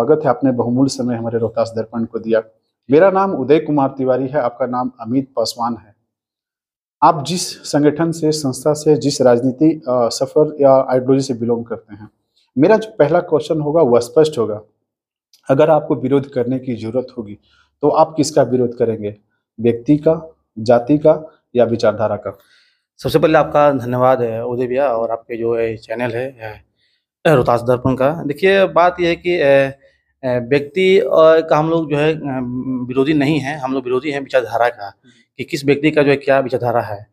स्वागत है आपने बहुमूल्य समय हमारे रोहतास दर्पण को दिया मेरा नाम उदय कुमार तिवारी है आपका नाम अमित पासवान है आप जिस संगठन से संस्था से जिस राजनीति सफ़र या आइडियोलॉजी से बिलोंग करते हैं मेरा जो पहला क्वेश्चन होगा वह स्पष्ट होगा अगर आपको विरोध करने की जरूरत होगी तो आप किसका विरोध करेंगे व्यक्ति का जाति का या विचारधारा का सबसे पहले आपका धन्यवाद है उदय भैया और आपके जो चैनल है रोहतास दर्पण का देखिए बात यह है कि व्यक्ति का हम लोग जो है विरोधी नहीं है हम लोग विरोधी हैं विचारधारा का कि किस व्यक्ति का जो है क्या विचारधारा है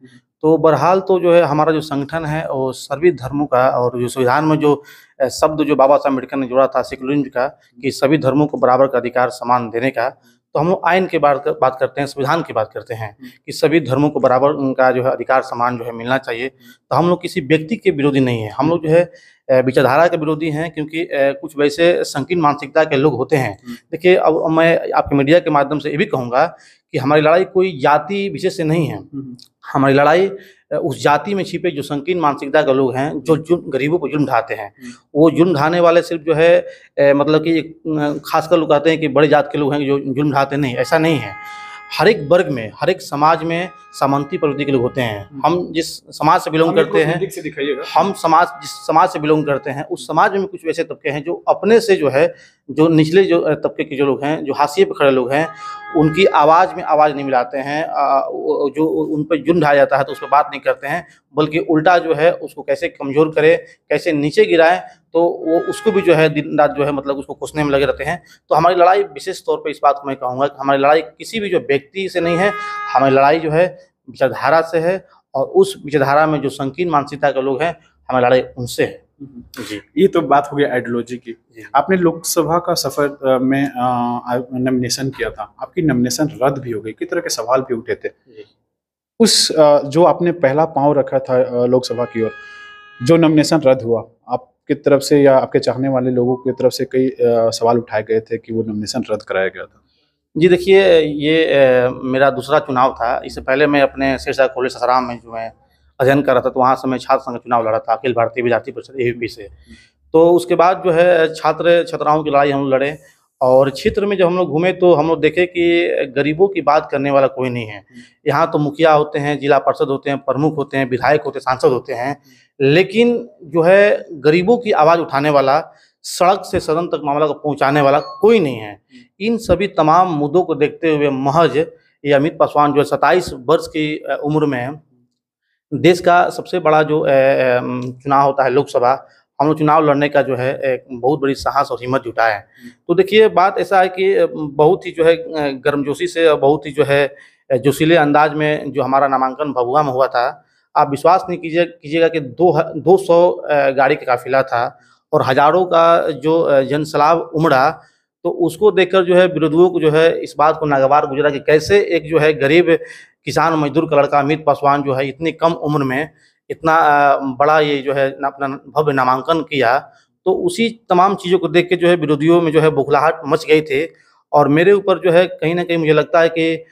तो बहरहाल तो जो है हमारा जो संगठन है वो सभी धर्मों का और जो संविधान में जो शब्द जो बाबा साहब अम्बेडकर ने जोड़ा था सेकुलरिज्म का कि सभी धर्मों को बराबर का अधिकार समान देने का तो हम आयन के बात बात करते हैं संविधान की बात करते हैं कि सभी धर्मों को बराबर उनका जो है अधिकार समान जो है मिलना चाहिए तो हम लोग किसी व्यक्ति के विरोधी नहीं है हम लोग जो है विचारधारा के विरोधी हैं क्योंकि कुछ वैसे संकीर्ण मानसिकता के लोग होते हैं हम्म। देखिए अब मैं आपके मीडिया के माध्यम से ये भी कहूँगा कि हमारी लड़ाई कोई जाति विशेष से नहीं है हम्म। हमारी लड़ाई उस जाति में छिपे जो संकीर्ण मानसिकता के लोग हैं जो जुर्म गरीबों को जुर्म ढाते हैं हम्म। वो जुर्म ढाने वाले सिर्फ जो है मतलब कि खासकर लोग कहते हैं कि बड़े जात के लोग हैं जो जुर्म ढाते नहीं ऐसा नहीं है हर एक वर्ग में हर एक समाज में सामंती प्रवृत्ति के लोग होते हैं हम्म। हम जिस समाज से बिलोंग करते हैं हम समाज जिस समाज से बिलोंग करते हैं उस समाज में कुछ वैसे तबके हैं जो अपने से जो है जो निचले जो तबके के जो लोग हैं जो हाशिए पर खड़े लोग हैं उनकी आवाज़ में आवाज़ नहीं मिलाते हैं जो उन पर जुन ढाया जाता है तो उस पर बात नहीं करते हैं बल्कि उल्टा जो है उसको कैसे कमज़ोर करें कैसे नीचे गिराएं तो वो उसको भी जो है दिन रात जो है मतलब उसको कोसने में लगे रहते हैं तो हमारी लड़ाई विशेष तौर पर इस बात को मैं कहूँगा कि हमारी लड़ाई किसी भी जो व्यक्ति से नहीं है हमारी लड़ाई जो है विचारधारा से है और उस विचारधारा में जो संकीर्ण मानसिकता के लोग हैं हमारी लड़ाई उनसे है ये तो बात हो गई आइडियोलॉजी की आपने लोकसभा का सफर में नॉमिनेशन किया था आपकी नॉमिनेशन रद्द भी हो गई किस तरह के सवाल भी उठे थे उस जो आपने पहला पांव रखा था लोकसभा की ओर जो नॉमिनेशन रद्द हुआ आपकी तरफ से या आपके चाहने वाले लोगों की तरफ से कई सवाल उठाए गए थे कि वो नॉमिनेशन रद्द कराया गया था जी देखिए ये मेरा दूसरा चुनाव था इससे पहले मैं अपने सिरसा कॉलेज ससराम में जो है अध्ययन कर रहा था तो वहाँ से मैं छात्र संघ चुनाव लड़ा था अखिल भारतीय विद्यार्थी परिषद ए से तो उसके बाद जो है छात्र छात्राओं की लड़ाई हम लोग लड़े और क्षेत्र में जब हम लोग घूमे तो हम लोग देखे कि गरीबों की बात करने वाला कोई नहीं है यहाँ तो मुखिया होते हैं जिला परिषद होते हैं प्रमुख होते हैं विधायक होते हैं सांसद होते हैं लेकिन जो है गरीबों की आवाज़ उठाने वाला सड़क से सदन तक मामला को पहुंचाने वाला कोई नहीं है इन सभी तमाम मुद्दों को देखते हुए महज ये अमित पासवान जो है सत्ताईस वर्ष की उम्र में देश का सबसे बड़ा जो चुनाव होता है लोकसभा हम लोग चुनाव लड़ने का जो है एक बहुत बड़ी साहस और हिम्मत जुटाए हैं हम्म। तो देखिए बात ऐसा है कि बहुत ही जो है गर्मजोशी से बहुत ही जो है जोशीले अंदाज में जो हमारा नामांकन भभुआ में हुआ था आप विश्वास नहीं कीजिए कीजिएगा कि दो दो सौ गाड़ी का काफिला था और हजारों का जो जनसलाब उमड़ा तो उसको देखकर जो है विरोधियों को जो है इस बात को नागवार गुजरा कि कैसे एक जो है गरीब किसान मजदूर का लड़का अमित पासवान जो है इतनी कम उम्र में इतना बड़ा ये जो है अपना भव्य नामांकन किया तो उसी तमाम चीज़ों को देख के जो है विरोधियों में जो है बुखलाहट मच गई थी और मेरे ऊपर जो है कहीं ना कहीं मुझे लगता है कि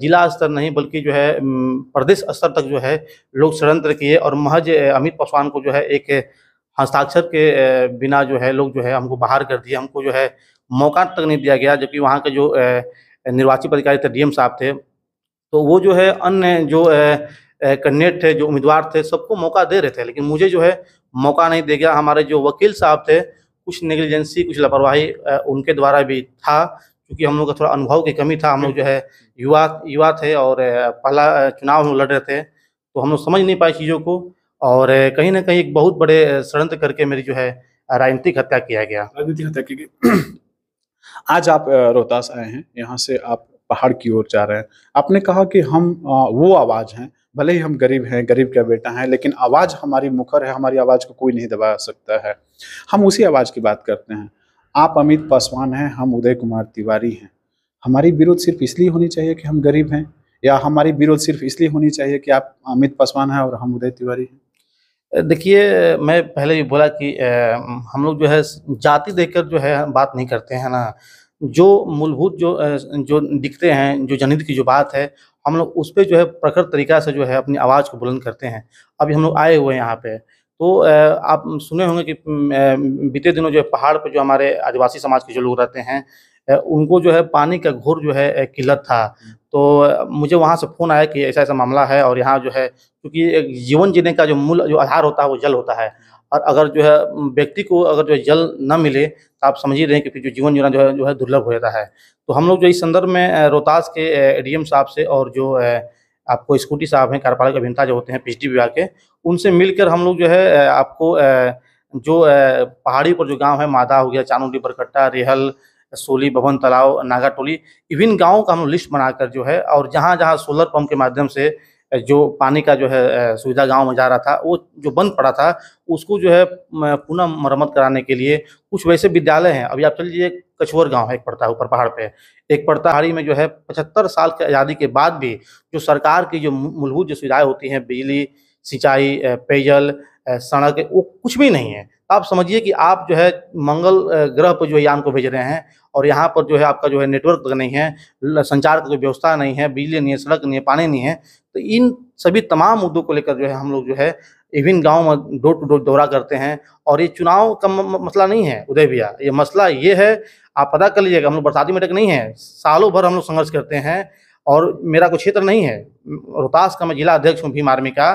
जिला स्तर नहीं बल्कि जो है प्रदेश स्तर तक जो है लोग षडयंत्र किए और महज अमित पासवान को जो है एक हस्ताक्षर के बिना जो है लोग जो है हमको बाहर कर दिए हमको जो है मौका तक नहीं दिया गया जबकि वहाँ के जो निर्वाचित अधिकारी थे डीएम साहब थे तो वो जो है अन्य जो कैंडिडेट थे जो उम्मीदवार थे सबको मौका दे रहे थे लेकिन मुझे जो है मौका नहीं दे गया हमारे जो वकील साहब थे कुछ नेग्लिजेंसी कुछ लापरवाही उनके द्वारा भी था क्योंकि हम लोग का थोड़ा अनुभव की कमी था हम लोग जो है युवा युवा थे और पहला चुनाव हम लोग लड़ रहे थे तो हम लोग समझ नहीं पाए चीज़ों को और कहीं ना कहीं एक बहुत बड़े षडयंत्र करके मेरी जो है राजनीतिक हत्या किया गया राजनीतिक हत्या की गई आज आप रोहतास आए हैं यहाँ से आप पहाड़ की ओर जा रहे हैं आपने कहा कि हम वो आवाज़ हैं भले ही हम गरीब हैं गरीब का बेटा हैं लेकिन आवाज़ हमारी मुखर है हमारी आवाज़ को कोई नहीं दबा सकता है हम उसी आवाज़ की बात करते हैं आप अमित पासवान हैं हम उदय कुमार तिवारी हैं हमारी विरोध सिर्फ इसलिए होनी चाहिए कि हम गरीब हैं या हमारी विरोध सिर्फ इसलिए होनी चाहिए कि आप अमित पासवान हैं और हम उदय तिवारी हैं देखिए मैं पहले भी बोला कि हम लोग जो है जाति देखकर जो है बात नहीं करते हैं ना जो मूलभूत जो जो दिखते हैं जो जनहित की जो बात है हम लोग उस पर जो है प्रखर तरीका से जो है अपनी आवाज़ को बुलंद करते हैं अभी हम लोग आए हुए हैं यहाँ पे तो आप सुने होंगे कि बीते दिनों जो है पहाड़ पर जो हमारे आदिवासी समाज के जो लोग रहते हैं उनको जो है पानी का घोर जो है किल्लत था तो मुझे वहाँ से फ़ोन आया कि ऐसा ऐसा मामला है और यहाँ जो है क्योंकि जीवन जीने का जो मूल जो आधार होता है वो जल होता है और अगर जो है व्यक्ति को अगर जो है जल न मिले तो आप समझ ही रहे हैं फिर जो जीवन जीना जो है जो है दुर्लभ हो जाता है तो हम लोग जो इस संदर्भ में रोहतास के एडीएम साहब से और जो आपको स्कूटी साहब हैं कार्यपालक अभिनेता जो होते हैं पीएचडी विभाग के उनसे मिलकर हम लोग जो है आपको जो पहाड़ी पर जो गांव है मादा हो गया चानूडी बरकट्टा रेहल सोली भवन तालाब नागाटोली इविन गाँव का हम लिस्ट बनाकर जो है और जहाँ जहाँ सोलर पंप के माध्यम से जो पानी का जो है सुविधा गांव में जा रहा था वो जो बंद पड़ा था उसको जो है पुनः मरम्मत कराने के लिए कुछ वैसे विद्यालय हैं अभी आप चल लीजिए कछुअर गांव है एक पड़ता है ऊपर पहाड़ पे एक पड़ता हाड़ी में जो है पचहत्तर साल की आज़ादी के बाद भी जो सरकार की जो मूलभूत जो सुविधाएँ होती हैं बिजली सिंचाई पेयजल सड़क वो कुछ भी नहीं है आप समझिए कि आप जो है मंगल ग्रह पर जो है यान को भेज रहे हैं और यहाँ पर जो है आपका जो है नेटवर्क नहीं है संचार की कोई व्यवस्था नहीं है बिजली नहीं है सड़क नहीं है पानी नहीं है तो इन सभी तमाम मुद्दों को लेकर जो है हम लोग जो है इविन गांव में डोर टू डोर दौरा करते हैं और ये चुनाव का मसला नहीं है उदय भैया ये मसला ये है आप पता कर लीजिएगा हम लोग बरसाती मेटक नहीं है सालों भर हम लोग संघर्ष करते हैं और मेरा कोई क्षेत्र नहीं है रोहतास का मैं जिला अध्यक्ष हूँ भीम आर्मी का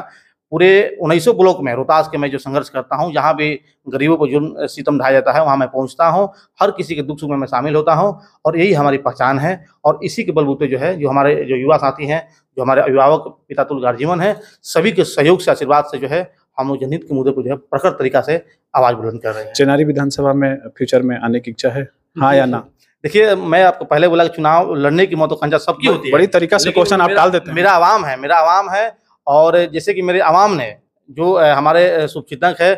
पूरे उन्नीसों ब्लॉक में रोहतास के मैं जो संघर्ष करता हूँ जहाँ भी गरीबों को जुर्म सितम ढाया जाता है वहाँ मैं पहुँचता हूँ हर किसी के दुख सुख में मैं शामिल होता हूँ और यही हमारी पहचान है और इसी के बलबूते जो है जो हमारे जो युवा साथी हैं जो हमारे अभिभावक पितातुल गार्जीवन हैं सभी के सहयोग से आशीर्वाद से जो है हम लोग जनहित के मुद्दे को जो है प्रखर तरीका से आवाज़ बुलंद कर रहे हैं चेनारी विधानसभा में फ्यूचर में आने की इच्छा है हाँ या ना देखिए मैं आपको पहले बोला कि चुनाव लड़ने की मौत सबकी होती है बड़ी तरीका से क्वेश्चन आप डाल देते हैं मेरा आवाम है मेरा आवाम है और जैसे कि मेरे आवाम ने जो हमारे शुभचिंतक है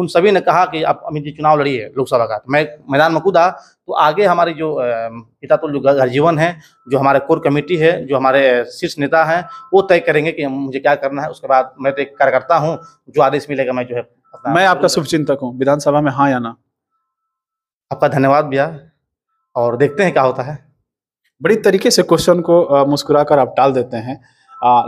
उन सभी ने कहा कि आप अमित जी चुनाव लड़िए लोकसभा का तो मैं मैदान में कूदा तो आगे हमारे जो पिता तो जो घर जीवन है जो हमारे कोर कमेटी है जो हमारे शीर्ष नेता हैं वो तय करेंगे कि मुझे क्या करना है उसके बाद मैं तो एक कार्यकर्ता हूँ जो आदेश मिलेगा मैं जो है मैं आपका शुभचिंतक हूँ विधानसभा में हाँ या ना आपका धन्यवाद भैया और देखते हैं क्या होता है बड़ी तरीके से क्वेश्चन को मुस्कुरा कर आप टाल देते हैं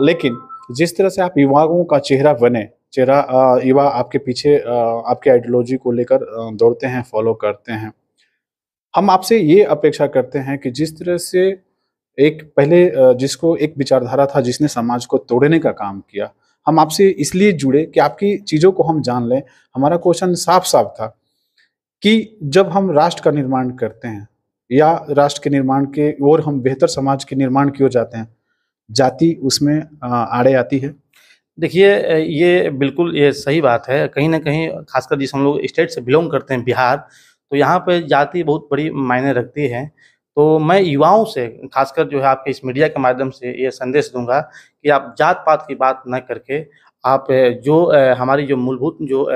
लेकिन जिस तरह से आप युवाओं का चेहरा बने चेहरा युवा आपके पीछे आपके आइडियोलॉजी को लेकर दौड़ते हैं फॉलो करते हैं हम आपसे ये अपेक्षा करते हैं कि जिस तरह से एक पहले जिसको एक विचारधारा था जिसने समाज को तोड़ने का काम किया हम आपसे इसलिए जुड़े कि आपकी चीज़ों को हम जान लें हमारा क्वेश्चन साफ साफ था कि जब हम राष्ट्र का निर्माण करते हैं या राष्ट्र के निर्माण के और हम बेहतर समाज के निर्माण की ओर जाते हैं जाति उसमें आड़े आती है देखिए ये बिल्कुल ये सही बात है कहीं ना कहीं खासकर जिस हम लोग स्टेट से बिलोंग करते हैं बिहार तो यहाँ पर जाति बहुत बड़ी मायने रखती है तो मैं युवाओं से खासकर जो है आपके इस मीडिया के माध्यम से ये संदेश दूंगा कि आप जात पात की बात न करके आप जो हमारी जो मूलभूत जो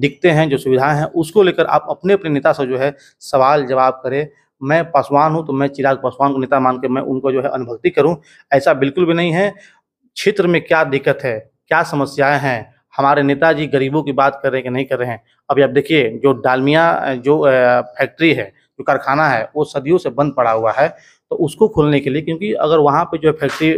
दिखते हैं जो सुविधाएं हैं उसको लेकर आप अपने अपने नेता से जो है सवाल जवाब करें मैं पासवान हूं तो मैं चिराग पासवान को नेता मान के मैं उनको जो है अनुभक्ति करूं ऐसा बिल्कुल भी नहीं है क्षेत्र में क्या दिक्कत है क्या समस्याएं हैं हमारे नेताजी गरीबों की बात कर रहे हैं कि नहीं कर रहे हैं अभी आप देखिए जो डालमिया जो फैक्ट्री है जो कारखाना है वो सदियों से बंद पड़ा हुआ है तो उसको खोलने के लिए क्योंकि अगर वहाँ पे जो फैक्ट्री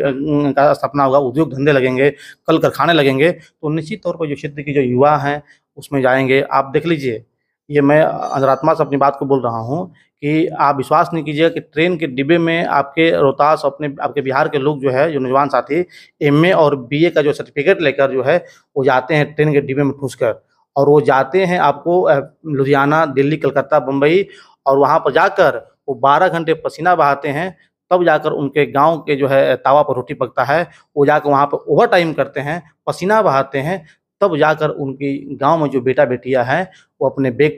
का स्थापना होगा उद्योग धंधे लगेंगे कल कारखाने लगेंगे तो निश्चित तौर पर जो क्षेत्र के जो युवा हैं उसमें जाएंगे आप देख लीजिए ये मैं अंतरात्मा से अपनी बात को बोल रहा हूँ कि आप विश्वास नहीं कीजिए कि ट्रेन के डिब्बे में आपके रोहतास अपने आपके बिहार के लोग जो है जो नौजवान साथी एम और बी का जो सर्टिफिकेट लेकर जो है वो जाते हैं ट्रेन के डिब्बे में घुस कर और वो जाते हैं आपको लुधियाना दिल्ली कलकत्ता बम्बई और वहाँ पर जाकर वो बारह घंटे पसीना बहाते हैं तब जाकर उनके गांव के जो है तावा पर रोटी पकता है वो जाकर वहाँ पर ओवर टाइम करते हैं पसीना बहाते हैं तब जाकर उनकी गांव में जो बेटा बेटियां हैं वो अपने बेग